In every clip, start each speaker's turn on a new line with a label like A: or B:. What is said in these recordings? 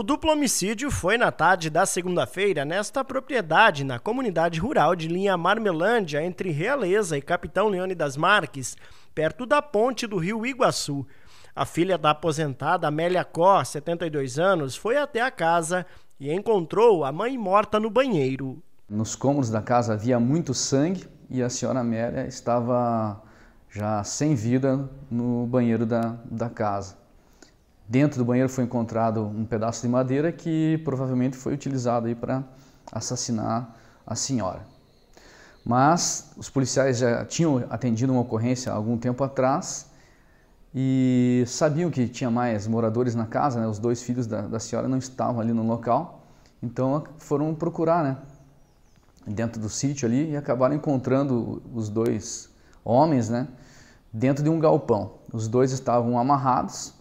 A: O duplo homicídio foi na tarde da segunda-feira nesta propriedade, na comunidade rural de linha Marmelândia, entre Realeza e Capitão Leone das Marques, perto da ponte do rio Iguaçu. A filha da aposentada Amélia Có, 72 anos, foi até a casa e encontrou a mãe morta no banheiro.
B: Nos cômodos da casa havia muito sangue e a senhora Amélia estava já sem vida no banheiro da, da casa. Dentro do banheiro foi encontrado um pedaço de madeira que provavelmente foi utilizado aí para assassinar a senhora. Mas os policiais já tinham atendido uma ocorrência há algum tempo atrás e sabiam que tinha mais moradores na casa, né? os dois filhos da, da senhora não estavam ali no local, então foram procurar né? dentro do sítio ali e acabaram encontrando os dois homens né? dentro de um galpão. Os dois estavam amarrados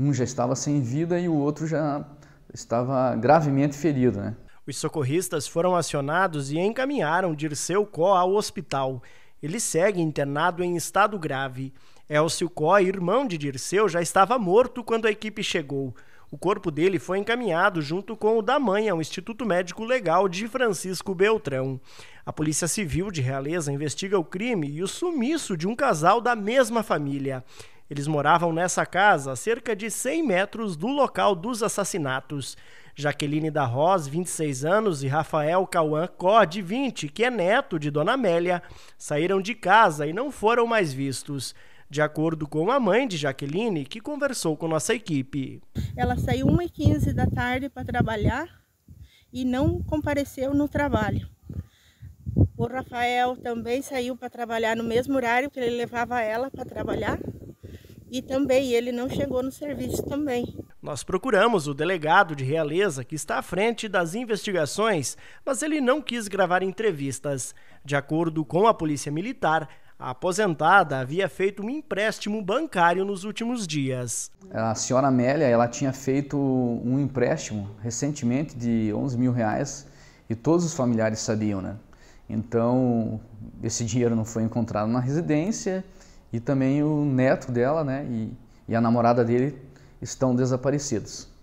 B: um já estava sem vida e o outro já estava gravemente ferido, né?
A: Os socorristas foram acionados e encaminharam Dirceu Có ao hospital. Ele segue internado em estado grave. Elcio Có, irmão de Dirceu, já estava morto quando a equipe chegou. O corpo dele foi encaminhado junto com o da mãe ao Instituto Médico Legal de Francisco Beltrão. A Polícia Civil de Realeza investiga o crime e o sumiço de um casal da mesma família. Eles moravam nessa casa a cerca de 100 metros do local dos assassinatos. Jaqueline da Roz, 26 anos, e Rafael Cauã Có, de 20, que é neto de Dona Amélia, saíram de casa e não foram mais vistos. De acordo com a mãe de Jaqueline, que conversou com nossa equipe.
C: Ela saiu 1h15 da tarde para trabalhar e não compareceu no trabalho. O Rafael também saiu para trabalhar no mesmo horário que ele levava ela para trabalhar e também ele não chegou no serviço também.
A: Nós procuramos o delegado de Realeza que está à frente das investigações, mas ele não quis gravar entrevistas. De acordo com a Polícia Militar, a aposentada havia feito um empréstimo bancário nos últimos dias.
B: A senhora Amélia, ela tinha feito um empréstimo recentemente de 11 mil reais e todos os familiares sabiam, né? Então, esse dinheiro não foi encontrado na residência, e também o neto dela né, e, e a namorada dele estão desaparecidos.